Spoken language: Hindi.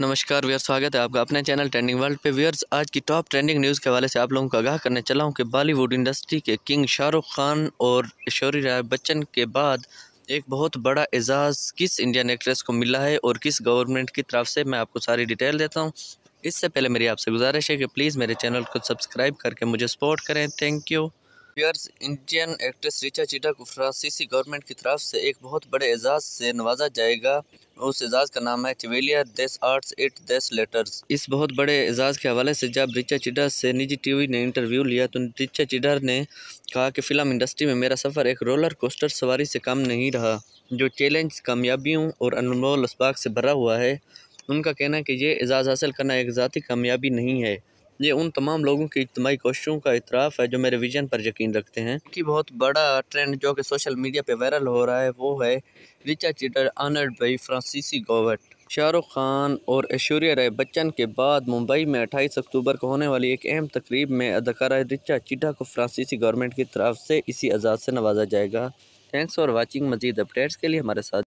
नमस्कार व्यर्स स्वागत है आपका अपने चैनल ट्रेंडिंग वर्ल्ड पे व्यर्स आज की टॉप ट्रेंडिंग न्यूज़ के हवाले से आप लोगों को आगाह करने चला हूँ कि बॉलीवुड इंडस्ट्री के किंग शाहरुख खान और ऐश्वर्य राय बच्चन के बाद एक बहुत बड़ा एजाज़ किस इंडियन एक्ट्रेस को मिला है और किस गवर्नमेंट की तरफ से मैं आपको सारी डिटेल देता हूँ इससे पहले मेरी आपसे गुजारिश है कि प्लीज़ मेरे चैनल को सब्सक्राइब करके मुझे सपोर्ट करें थैंक यू पेयर्स इंडियन एक्ट्रेस रिचा चिटा को फ्रांसीसी गवर्नमेंट की तरफ से एक बहुत बड़े एजाज से नवाजा जाएगा उस एजाज का नाम है चवेलिया दस आर्ट्स एट दस लेटर्स इस बहुत बड़े एजाज के हवाले से जब रिचा चिडर से निजी टीवी ने इंटरव्यू लिया तो रिचा चिडर ने कहा कि फिल्म इंडस्ट्री में मेरा सफ़र एक रोलर कोस्टर सवारी से कम नहीं रहा जो चैलेंज कामयाबियों और अनमोल इसबाक से भरा हुआ है उनका कहना है कि ये एजाज़ हासिल करना एक ज़ाती कामयाबी नहीं है ये उन तमाम लोगों की इज्तमी कोशिशों का इतराफ़ है जो मेरे विजन पर यकीन रखते हैं कि बहुत बड़ा ट्रेंड जो कि सोशल मीडिया पर वायरल हो रहा है वो है रिचा चिटर आनर्ड भाई फ्रांसीसी गोवट शाहरुख खान और ऐश्वर्या राय बच्चन के बाद मुंबई में 28 अक्टूबर को होने वाली एक अहम तकरीब में अदाकारा रिचा चिटा को फ्रांसीसी गवर्नमेंट की तरफ से इसी आज़ाद से नवाजा जाएगा थैंक्स फॉर वॉचिंग मजीद अपडेट्स के लिए हमारे साथ